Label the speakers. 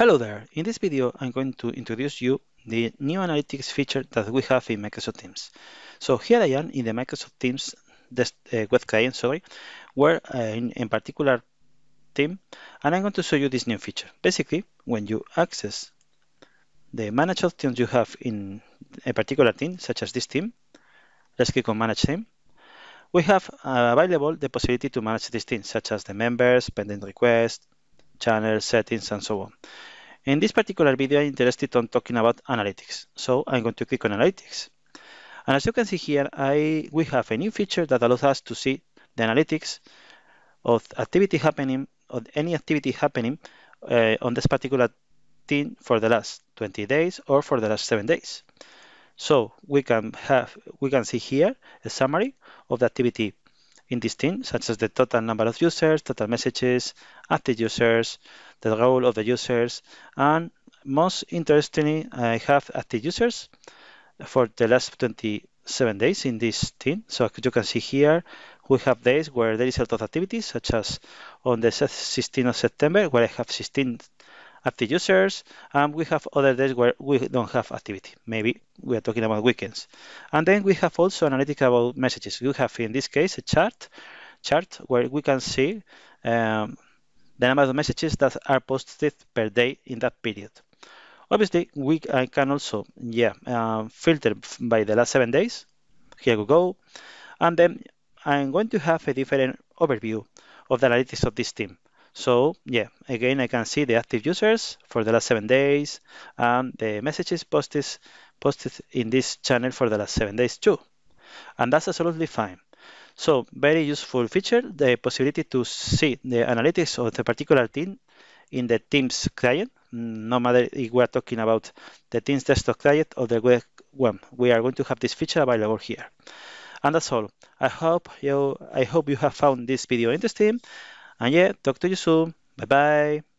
Speaker 1: Hello there! In this video I'm going to introduce you the new analytics feature that we have in Microsoft Teams. So here I am in the Microsoft Teams desk, uh, eh, web client, sorry, where uh, in, in particular team, and I'm going to show you this new feature. Basically, when you access the manage options you have in a particular team, such as this team, let's click on manage team, we have uh, available the possibility to manage this team, such as the members, pending requests, channel settings, and so on. In this particular video, I'm interested on talking about analytics. So I'm going to click on analytics. And as you can see here, I we have a new feature that allows us to see the analytics of activity happening, of any activity happening uh, on this particular team for the last 20 days or for the last seven days. So we can have we can see here a summary of the activity in this team, such as the total number of users, total messages, active users, the role of the users, and most interestingly, I have active users for the last 27 days in this team. So you can see here, we have days where there is a lot of activities, such as on the 16th of September, where I have 16 active users, and we have other days where we don't have activity. Maybe we are talking about weekends. And then we have also analytics about messages. We have, in this case, a chart, chart where we can see um, the number of messages that are posted per day in that period. Obviously, we I can also, yeah, uh, filter by the last seven days. Here we go. And then I'm going to have a different overview of the analytics of this team. So yeah, again, I can see the active users for the last seven days and the messages posted, posted in this channel for the last seven days too. And that's absolutely fine. So very useful feature, the possibility to see the analytics of the particular team in the Teams client, no matter if we're talking about the Teams desktop client or the web one. We are going to have this feature available here. And that's all. I hope you I hope you have found this video interesting and yeah, talk to you soon. Bye bye.